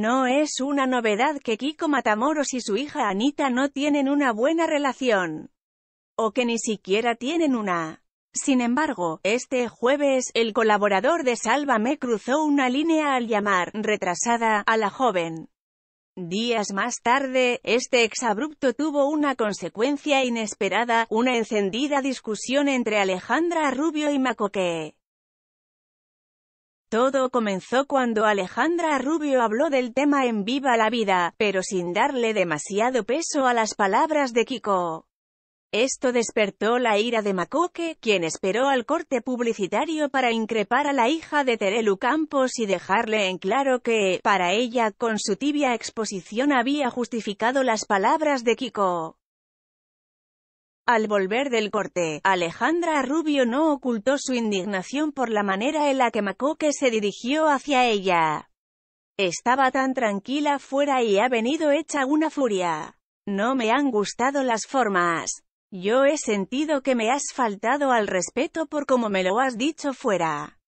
No es una novedad que Kiko Matamoros y su hija Anita no tienen una buena relación. O que ni siquiera tienen una. Sin embargo, este jueves, el colaborador de Sálvame cruzó una línea al llamar, retrasada, a la joven. Días más tarde, este exabrupto tuvo una consecuencia inesperada, una encendida discusión entre Alejandra Rubio y Macoque. Todo comenzó cuando Alejandra Rubio habló del tema en Viva la Vida, pero sin darle demasiado peso a las palabras de Kiko. Esto despertó la ira de Macoque, quien esperó al corte publicitario para increpar a la hija de Terelu Campos y dejarle en claro que, para ella, con su tibia exposición había justificado las palabras de Kiko. Al volver del corte, Alejandra Rubio no ocultó su indignación por la manera en la que Macoque se dirigió hacia ella. Estaba tan tranquila fuera y ha venido hecha una furia. No me han gustado las formas. Yo he sentido que me has faltado al respeto por como me lo has dicho fuera.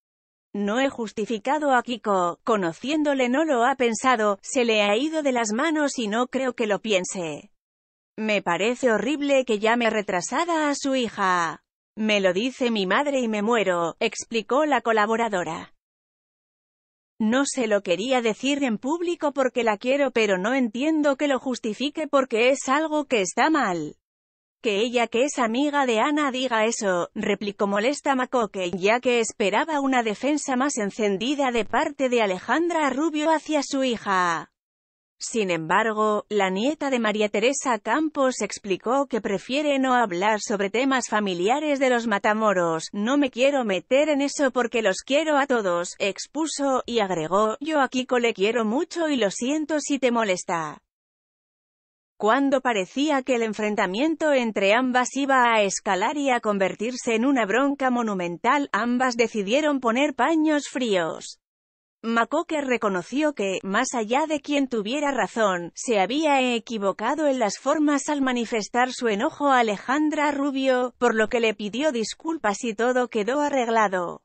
No he justificado a Kiko, conociéndole no lo ha pensado, se le ha ido de las manos y no creo que lo piense. Me parece horrible que llame retrasada a su hija. Me lo dice mi madre y me muero, explicó la colaboradora. No se lo quería decir en público porque la quiero pero no entiendo que lo justifique porque es algo que está mal. Que ella que es amiga de Ana diga eso, replicó molesta Makoke, ya que esperaba una defensa más encendida de parte de Alejandra Rubio hacia su hija. Sin embargo, la nieta de María Teresa Campos explicó que prefiere no hablar sobre temas familiares de los matamoros, no me quiero meter en eso porque los quiero a todos, expuso, y agregó, yo a Kiko le quiero mucho y lo siento si te molesta. Cuando parecía que el enfrentamiento entre ambas iba a escalar y a convertirse en una bronca monumental, ambas decidieron poner paños fríos. McCocker reconoció que, más allá de quien tuviera razón, se había equivocado en las formas al manifestar su enojo a Alejandra Rubio, por lo que le pidió disculpas y todo quedó arreglado.